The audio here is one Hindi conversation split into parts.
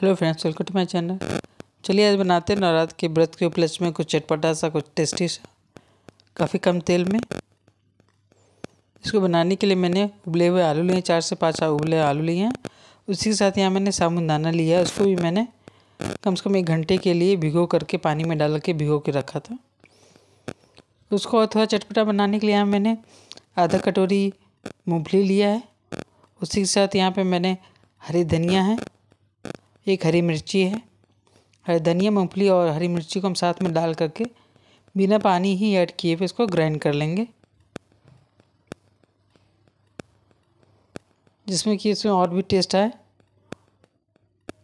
hello friends welcome to my channel चलिए आज बनाते हैं नवरात्र के व्रत के उपलक्ष्य में कुछ चटपटा सा कुछ टेस्टी सा काफ़ी कम तेल में इसको बनाने के लिए मैंने उबले हुए आलू लिए चार से पाँच उबले आलू लिए हैं उसी के साथ यहाँ मैंने साबुनदाना लिया उसको भी मैंने कम से कम एक घंटे के लिए भिगो करके पानी में डाल के भिगो के रखा था उसको थोड़ा चटपटा बनाने के लिए यहाँ मैंने आधा कटोरी मूँगफली लिया है उसी के साथ यहाँ पर मैंने हरी धनिया है एक हरी मिर्ची है हरी धनिया मूँगफली और हरी मिर्ची को हम साथ में डाल करके बिना पानी ही ऐड किए हुए इसको ग्राइंड कर लेंगे जिसमें कि इसमें और भी टेस्ट आए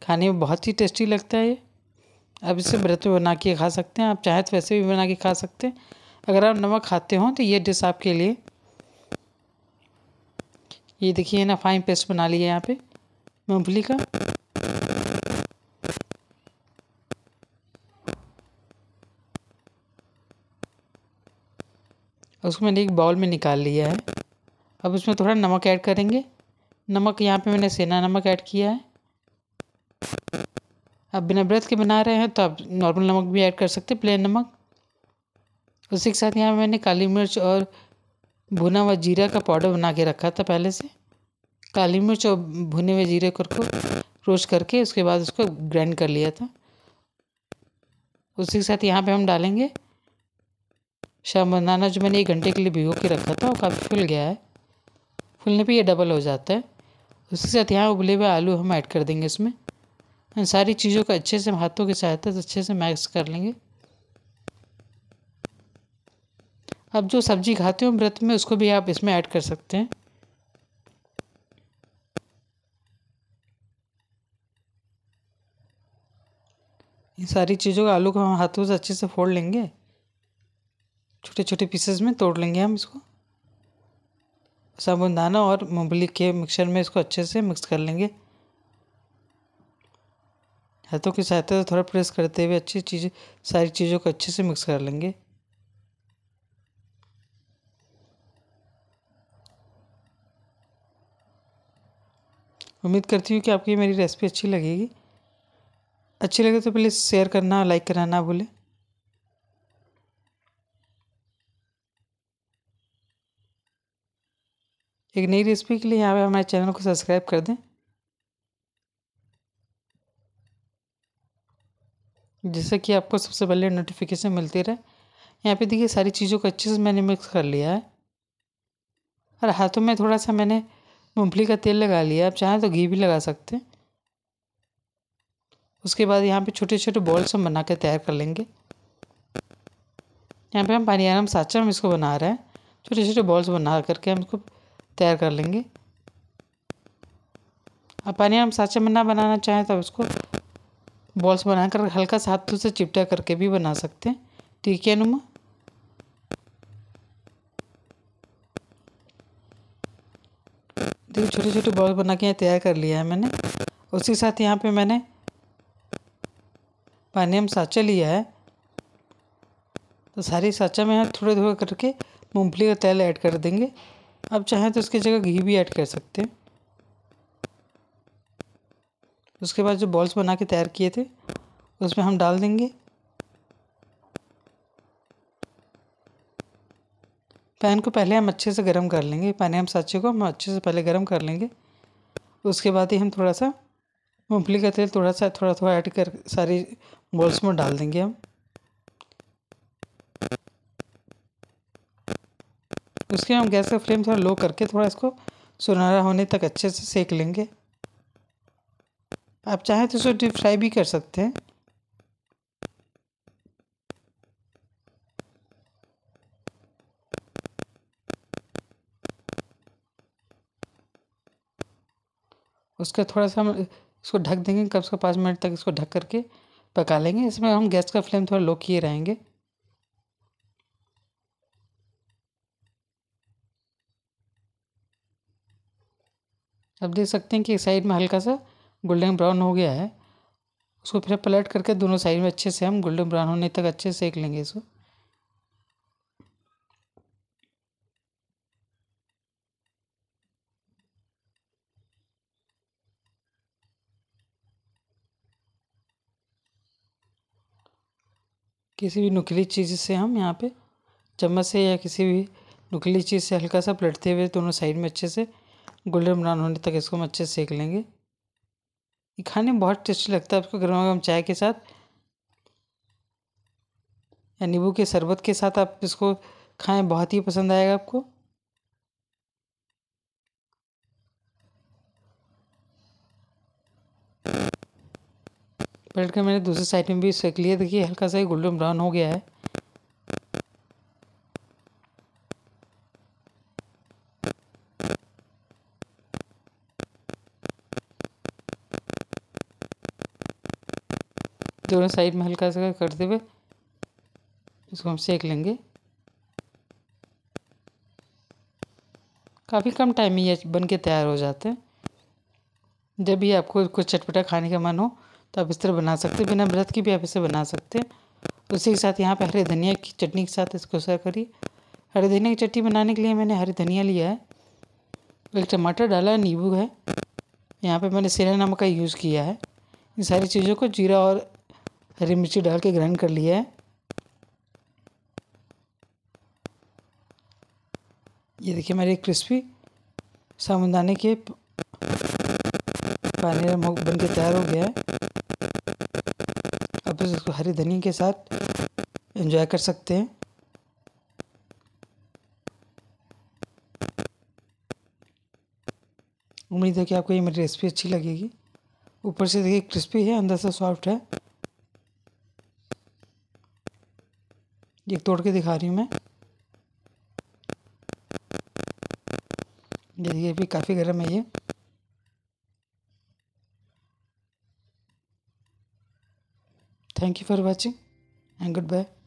खाने में बहुत ही टेस्टी लगता है ये आप इसे व्रत में बना के खा सकते हैं आप चाहे तो वैसे भी बना के खा सकते हैं अगर आप नमक खाते हो तो ये डिश आपके लिए ये देखिए ना फाइन पेस्ट बना लिया यहाँ पे मूँगफली का उसको मैंने एक बाउल में निकाल लिया है अब उसमें थोड़ा नमक ऐड करेंगे नमक यहाँ पे मैंने सेना नमक ऐड किया है आप बिना ब्रेथ के बना रहे हैं तो आप नॉर्मल नमक भी ऐड कर सकते प्लेन नमक उसी के साथ यहाँ मैंने काली मिर्च और भुना हुआ जीरा का पाउडर बना के रखा था पहले से काली मिर्च और भुने हुए जीरे को रोस्ट करके उसके बाद उसको ग्राइंड कर लिया था उसी के साथ यहाँ पे हम डालेंगे शाम बनाना जो मैंने एक घंटे के लिए भिगो के रखा था वो काफ़ी फूल गया है फूलने पे ये डबल हो जाता है उसके साथ यहाँ उबले हुए आलू हम ऐड कर देंगे इसमें इन सारी चीज़ों का अच्छे से हाथों की सहायता से अच्छे से मैक्स कर लेंगे अब जो सब्जी खाते हो व्रत में उसको भी आप इसमें ऐड कर सकते हैं इन सारी चीज़ों का आलू को हम हाथों से अच्छे से फोड़ लेंगे छोटे छोटे पीसेस में तोड़ लेंगे हम इसको साबुनदाना और मूँगली के मिक्सचर में इसको अच्छे से मिक्स कर लेंगे हाथों की सहायता से थोड़ा प्रेस करते हुए अच्छी चीज़ सारी चीज़ों को अच्छे से मिक्स कर लेंगे उम्मीद करती हूँ कि आपकी मेरी रेसिपी अच्छी लगेगी अच्छी लगे तो प्लीज़ शेयर करना लाइक करना ना भूलें एक नई रेसिपी के लिए यहाँ पे हमारे चैनल को सब्सक्राइब कर दें जिससे कि आपको सबसे पहले नोटिफिकेशन मिलती रहे यहाँ पे देखिए सारी चीज़ों को अच्छे से मैंने मिक्स कर लिया है और हाथों में थोड़ा सा मैंने मूँगफली का तेल लगा लिया आप चाहें तो घी भी लगा सकते हैं उसके बाद यहाँ पे छोटे छोटे बॉल्स हम बना के तैयार कर लेंगे यहाँ पे हम पानी आराम साचा हम इसको बना रहे हैं छोटे छोटे बॉल्स बना करके हम इसको तैयार कर लेंगे अब पानी हम साँचे में ना बनाना चाहें तो उसको बॉल्स बनाकर हल्का सा हाथों से चिपटा करके भी बना सकते हैं ठीक है नुमा देखिए छोटे छोटे बॉल्स बना के यहाँ तैयार कर लिया है मैंने उसी साथ यहाँ पे मैंने पानी हम साँचा लिया है तो सारी साँचा में यहाँ थोड़े थोड़े करके मूँगफली का तेल ऐड कर देंगे आप चाहें तो उसकी जगह घी भी ऐड कर सकते हैं उसके बाद जो बॉल्स बना के तैयार किए थे उसमें हम डाल देंगे पैन को पहले हम अच्छे से गर्म कर लेंगे पैन हम साचे को हम अच्छे से पहले गर्म कर लेंगे उसके बाद ही हम थोड़ा सा मूँगफली का तेल थोड़ा सा थोड़ा थोड़ा ऐड कर सारी बॉल्स में डाल देंगे हम उसके हम गैस का फ्लेम थोड़ा लो करके थोड़ा इसको सुनहरा होने तक अच्छे से सेक लेंगे आप चाहें तो इसको डीप फ्राई भी कर सकते हैं उसका थोड़ा सा हम इसको ढक देंगे कम से कम पाँच मिनट तक इसको ढक करके पका लेंगे इसमें हम गैस का फ्लेम थोड़ा लो किए रहेंगे अब देख सकते हैं कि साइड में हल्का सा गोल्डन ब्राउन हो गया है उसको फिर पलट करके दोनों साइड में अच्छे से हम गोल्डन ब्राउन होने तक अच्छे से सेक लेंगे इसको किसी भी नुकीली चीज़ से हम यहाँ पे चम्मच से या किसी भी नुकीली चीज़ से हल्का सा पलटते हुए दोनों साइड में अच्छे से गोल्डन ब्राउन होने तक इसको हम अच्छे सेक लेंगे ये खाने में बहुत टेस्टी लगता है आपको गर्मा गर्म चाय के साथ या नींबू के शरबत के साथ आप इसको खाएं बहुत ही पसंद आएगा आपको पलट कर मैंने दूसरी साइड में भी सेक लिया देखिए हल्का सा ही गोल्डन ब्राउन हो गया है दोनों साइड में हल्का सा करते हुए इसको हम सेक लेंगे काफ़ी कम टाइम में ये बन के तैयार हो जाते हैं जब भी आपको कुछ चटपटा खाने का मन हो तो आप इस तरह बना सकते हैं बिना व्रत की भी आप इसे बना सकते हैं उसी के साथ यहाँ पर हरे धनिया की चटनी के साथ इसको सर्व करिए हरे धनिया की चटनी बनाने के लिए मैंने हरी धनिया लिया है एक टमाटर डाला है नींबू है यहाँ पे मैंने सेरा नमक का यूज़ किया है इन सारी चीज़ों को जीरा और हरी मिर्ची डाल के ग्राइंड कर लिया है ये देखिए मेरे क्रिस्पी साबुदाने के पानी का मोक बन के तैयार हो गया है अब बस इसको हरी धनिया के साथ एंजॉय कर सकते हैं उम्मीद है कि आपको ये मेरी रेसिपी अच्छी लगेगी ऊपर से देखिए क्रिस्पी है अंदर से सॉफ्ट है एक तोड़ के दिखा रही हूँ मैं देखिए भी काफ़ी गर्म है ये thank you for watching and good bye